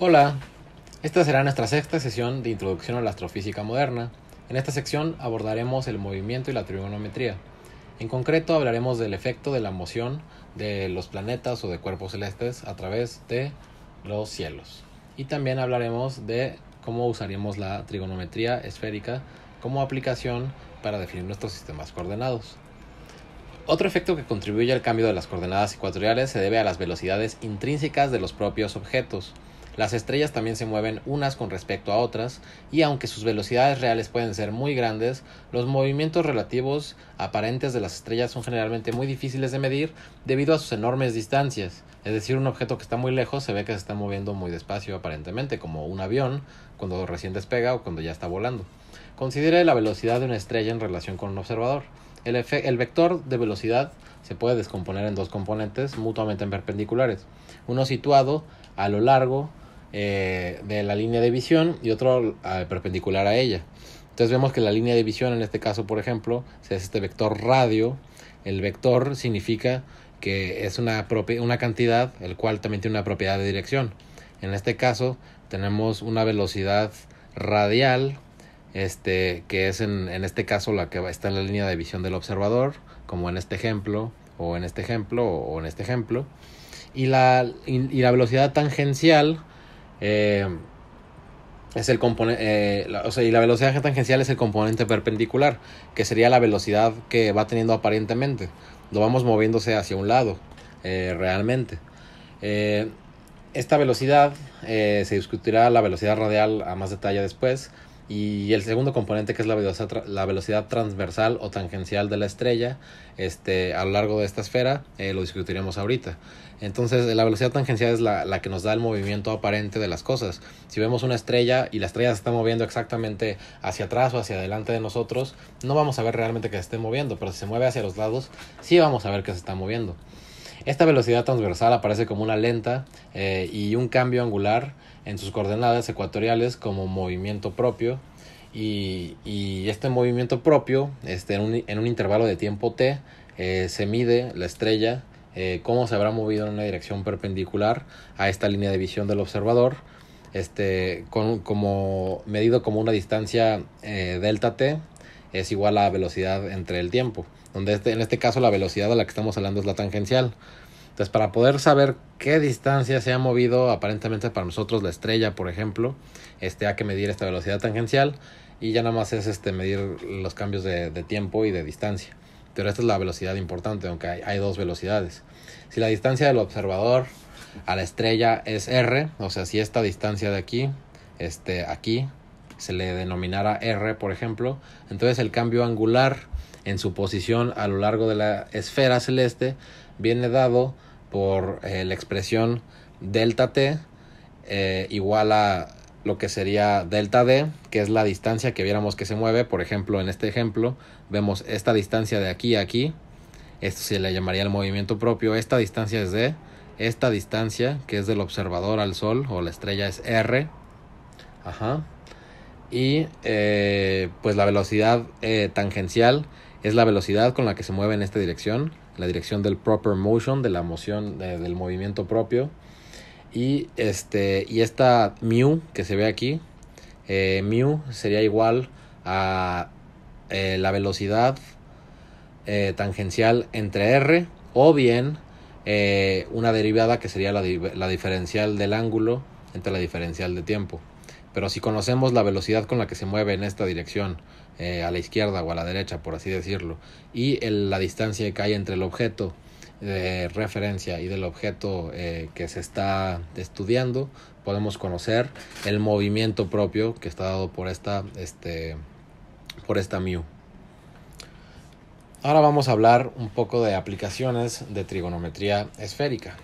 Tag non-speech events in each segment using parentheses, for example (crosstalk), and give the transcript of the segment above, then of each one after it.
Hola, esta será nuestra sexta sesión de Introducción a la Astrofísica Moderna. En esta sección abordaremos el movimiento y la trigonometría. En concreto hablaremos del efecto de la moción de los planetas o de cuerpos celestes a través de los cielos. Y también hablaremos de cómo usaremos la trigonometría esférica como aplicación para definir nuestros sistemas coordenados. Otro efecto que contribuye al cambio de las coordenadas ecuatoriales se debe a las velocidades intrínsecas de los propios objetos. Las estrellas también se mueven unas con respecto a otras, y aunque sus velocidades reales pueden ser muy grandes, los movimientos relativos aparentes de las estrellas son generalmente muy difíciles de medir debido a sus enormes distancias. Es decir, un objeto que está muy lejos se ve que se está moviendo muy despacio aparentemente, como un avión cuando recién despega o cuando ya está volando. Considere la velocidad de una estrella en relación con un observador. El, el, vector de velocidad se puede descomponer en dos componentes mutuamente perpendiculares, uno situado a lo largo eh, de la línea de visión y otro perpendicular a ella. Entonces vemos que la línea de visión, en este caso, por ejemplo, si este vector radio. El vector significa que es una, una cantidad, el cual también tiene una propiedad de dirección. En este caso, tenemos una velocidad radial, este, que es en, este caso la que está en la línea de visión del observador, como en este ejemplo, o en este ejemplo, o, en este ejemplo. Y la, y la velocidad tangencial, eh, es el componente, eh, o sea, y la velocidad tangencial es el componente perpendicular, que sería la velocidad que va teniendo aparentemente. Lo vamos moviéndose hacia un lado, eh, realmente. esta velocidad se discutirá la velocidad radial a más detalle después, y el segundo componente que es la velocidad, la velocidad transversal o tangencial de la estrella este, a lo largo de esta esfera, eh, lo discutiremos ahorita. Entonces, la velocidad tangencial es la, la, que nos da el movimiento aparente de las cosas. Si vemos una estrella y la estrella se está moviendo exactamente hacia atrás o hacia adelante de nosotros, no vamos a ver realmente que se esté moviendo, pero si se mueve hacia los lados, sí vamos a ver que se está moviendo. Esta velocidad transversal aparece como una lenta eh, y un cambio angular en sus coordenadas ecuatoriales como movimiento propio y, este movimiento propio este, en, un, intervalo de tiempo t eh, se mide la estrella como eh, cómo se habrá movido en una dirección perpendicular a esta línea de visión del observador este, como medido como una distancia delta t es igual a velocidad entre el tiempo donde este, en este caso la velocidad a la que estamos hablando es la tangencial. Entonces, para poder saber qué distancia se ha movido, aparentemente para nosotros la estrella, por ejemplo, este, hay que medir esta velocidad tangencial y ya nada más es este, medir los cambios de, tiempo y de distancia. Pero esta es la velocidad importante, aunque hay, dos velocidades. Si la distancia del observador a la estrella es r, o sea, si esta distancia de aquí, este, aquí, se le denominara r, por ejemplo, entonces el cambio angular en su posición a lo largo de la esfera celeste viene dado por eh, la expresión delta t eh, igual a lo que sería delta d, que es la distancia que viéramos que se mueve. Por ejemplo, en este ejemplo vemos esta distancia de aquí a aquí. Esto se le llamaría el movimiento propio. Esta distancia es d. Esta distancia, que es del observador al sol o la estrella, es r. Y eh, pues la velocidad tangencial es la velocidad con la que se mueve en esta dirección, la dirección del proper motion, de la moción, del movimiento propio. Y, este, y esta mu que se ve aquí, eh, mu sería igual a eh, la velocidad eh, tangencial entre r o bien una derivada que sería la, la diferencial del ángulo entre la diferencial de tiempo. Pero si conocemos la velocidad con la que se mueve en esta dirección, eh, a la izquierda o a la derecha, por así decirlo, y la distancia que hay entre el objeto de referencia y del objeto eh, que se está estudiando, podemos conocer el movimiento propio que está dado por esta, este, por esta mu. Ahora vamos a hablar un poco de aplicaciones de trigonometría esférica.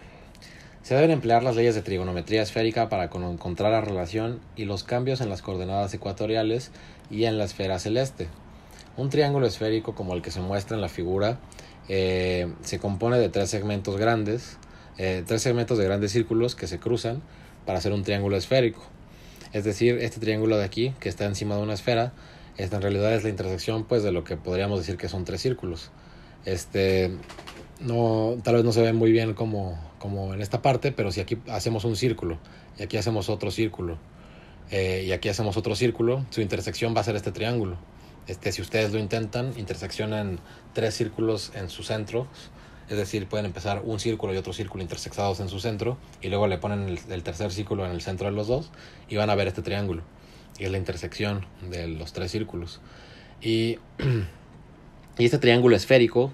Se deben emplear las leyes de trigonometría esférica para encontrar la relación y los cambios en las coordenadas ecuatoriales y en la esfera celeste. Un triángulo esférico como el que se muestra en la figura eh, se compone de tres segmentos grandes, eh, tres segmentos de grandes círculos que se cruzan para hacer un triángulo esférico. Es decir, este triángulo de aquí, que está encima de una esfera, esta en realidad es la intersección pues, de lo que podríamos decir que son tres círculos. Este, no, tal vez no se ve muy bien como, en esta parte, pero si aquí hacemos un círculo y aquí hacemos otro círculo eh, y aquí hacemos otro círculo, su intersección va a ser este triángulo. Este, si ustedes lo intentan, interseccionan tres círculos en su centro, es decir, pueden empezar un círculo y otro círculo intersectados en su centro y luego le ponen el, tercer círculo en el centro de los dos y van a ver este triángulo. Y es la intersección de los tres círculos. Y, (clears throat) y este triángulo esférico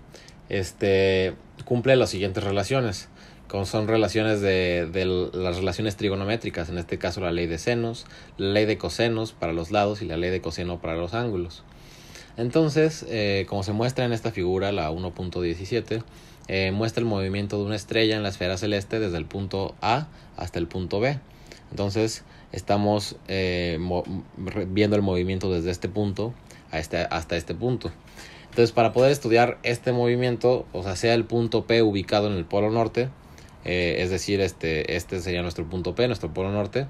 este, cumple las siguientes relaciones. Como son relaciones de, las relaciones trigonométricas, en este caso la ley de senos, la ley de cosenos para los lados y la ley de coseno para los ángulos. Entonces, eh, como se muestra en esta figura, la 1.17, eh, muestra el movimiento de una estrella en la esfera celeste desde el punto A hasta el punto B. Entonces, estamos eh, viendo el movimiento desde este punto a este, hasta este punto. Entonces, para poder estudiar este movimiento, o sea, sea el punto P ubicado en el polo norte, eh, es decir, este, este sería nuestro punto P, nuestro polo norte,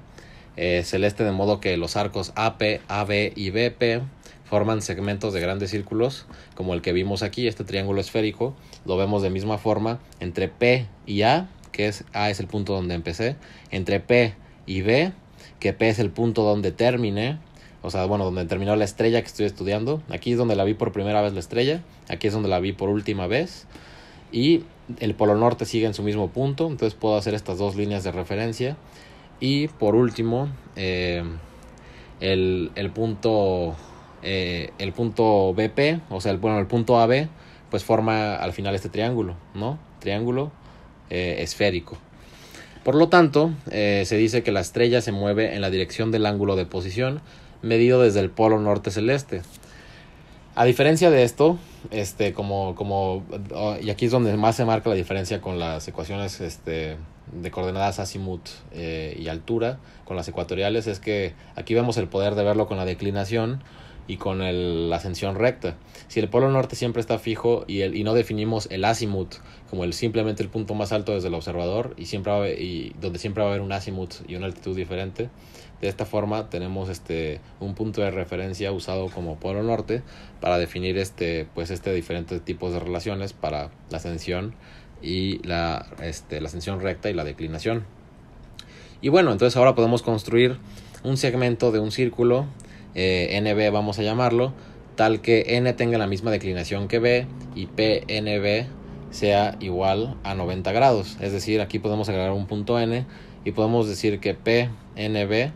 eh, celeste, de modo que los arcos AP, AB y BP forman segmentos de grandes círculos, como el que vimos aquí, este triángulo esférico, lo vemos de misma forma entre P y A, que es A es el punto donde empecé, entre P y B, que P es el punto donde terminé, o sea, bueno, donde terminó la estrella que estoy estudiando. Aquí es donde la vi por primera vez la estrella, aquí es donde la vi por última vez. Y el polo norte sigue en su mismo punto, entonces puedo hacer estas dos líneas de referencia. Y por último, eh, el, punto, eh, el punto BP, o sea, el, bueno, el punto AB, pues forma al final este triángulo, ¿no? Triángulo eh, esférico. Por lo tanto, se dice que la estrella se mueve en la dirección del ángulo de posición medido desde el polo norte celeste. A diferencia de esto, este, como, como, oh, y aquí es donde más se marca la diferencia con las ecuaciones este, de coordenadas azimut eh, y altura, con las ecuatoriales, es que aquí vemos el poder de verlo con la declinación y con el, la ascensión recta. Si el polo norte siempre está fijo y, el, y no definimos el azimut como el, simplemente el punto más alto desde el observador y, siempre y donde siempre va a haber un azimut y una altitud diferente, de esta forma tenemos este un punto de referencia usado como polo norte para definir este pues este diferentes tipos de relaciones para la ascensión y la este la ascensión recta y la declinación. Y bueno, entonces ahora podemos construir un segmento de un círculo eh, NB vamos a llamarlo tal que N tenga la misma declinación que B y PNB sea igual a 90 grados. Es decir, aquí podemos agregar un punto N y podemos decir que PNB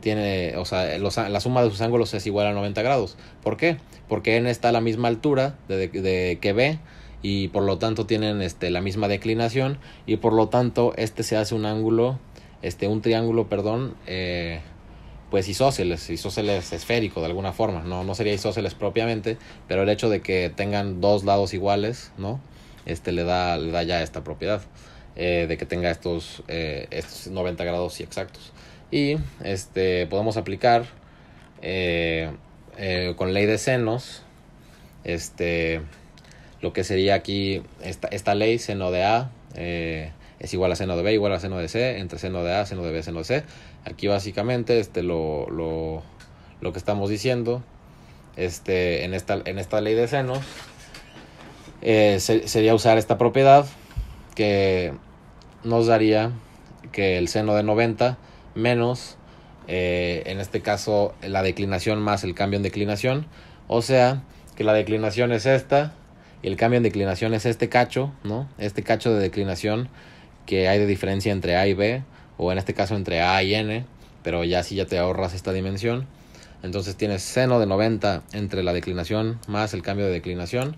tiene, o sea, la suma de sus ángulos es igual a 90 grados. ¿Por qué? Porque n está a la misma altura de, de, que b y por lo tanto tienen este, la misma declinación y por lo tanto este se hace un ángulo, este, un triángulo, perdón, eh, pues isósceles, isósceles esférico de alguna forma, no, no sería isósceles propiamente, pero el hecho de que tengan dos lados iguales, ¿no? Este le da, le da ya esta propiedad eh, de que tenga estos, 90 eh, grados y exactos y este, podemos aplicar eh, eh, con ley de senos este, lo que sería aquí esta, esta ley seno de A eh, es igual a seno de B igual a seno de C entre seno de A, seno de B, seno de C aquí básicamente este, lo, lo, lo que estamos diciendo este, en, esta, en esta ley de senos sería usar esta propiedad que nos daría que el seno de 90 menos, eh, en este caso, la declinación más el cambio en declinación. O sea, que la declinación es esta y el cambio en declinación es este cacho, ¿no? Este cacho de declinación que hay de diferencia entre A y B, o en este caso entre A y N, pero ya si ya te ahorras esta dimensión. Entonces tienes seno de 90 entre la declinación más el cambio de declinación,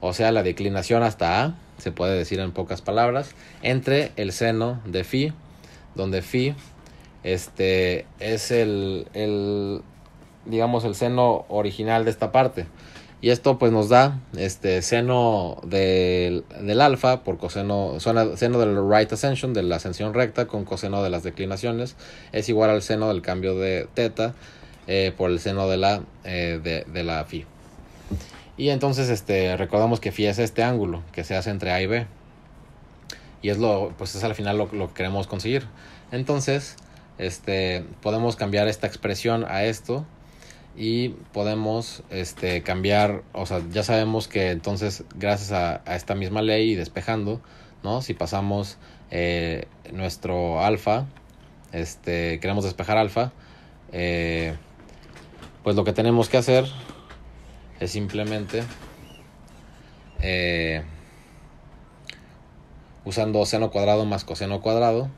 o sea, la declinación hasta A, se puede decir en pocas palabras, entre el seno de phi, donde phi este es el, el digamos el seno original de esta parte y esto pues nos da este seno del, del alfa por coseno, seno del right ascension, de la ascensión recta con coseno de las declinaciones, es igual al seno del cambio de teta eh, por el seno de la, eh, de, de, la phi. Y entonces este, recordamos que phi es este ángulo que se hace entre A y B. Y es lo, pues es al final lo, lo que queremos conseguir. Entonces, este, podemos cambiar esta expresión a esto y podemos este, cambiar, o sea, ya sabemos que entonces gracias a, esta misma ley despejando, ¿no? Si pasamos eh, nuestro alfa, este, queremos despejar alfa, eh, pues lo que tenemos que hacer es simplemente eh, usando seno cuadrado más coseno cuadrado,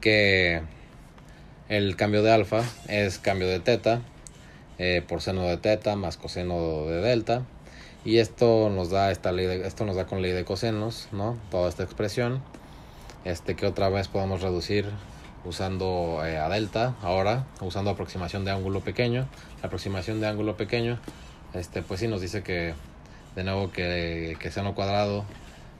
que el cambio de alfa es cambio de teta eh, por seno de teta más coseno de delta y esto nos da esta ley de, esto nos da con ley de cosenos no toda esta expresión este que otra vez podemos reducir usando eh, a delta ahora usando aproximación de ángulo pequeño la aproximación de ángulo pequeño este pues sí nos dice que de nuevo que, que seno cuadrado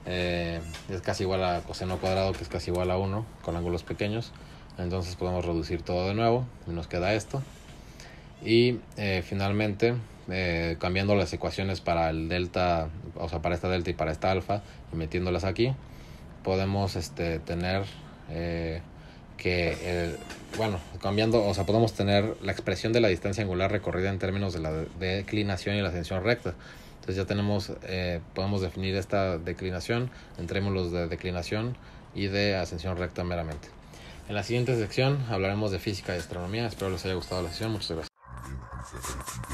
eh, es casi igual a coseno cuadrado, que es casi igual a 1, con ángulos pequeños. Entonces podemos reducir todo de nuevo y nos queda esto. Y eh, finalmente, eh, cambiando las ecuaciones para el delta, o sea, para esta delta y para esta alfa, y metiéndolas aquí, podemos este, tener que, bueno, cambiando, o sea, podemos tener la expresión de la distancia angular recorrida en términos de la declinación y la ascensión recta. Entonces ya tenemos, eh, podemos definir esta declinación en términos de declinación y de ascensión recta meramente. En la siguiente sección hablaremos de física y astronomía. Espero les haya gustado la sesión. Muchas gracias.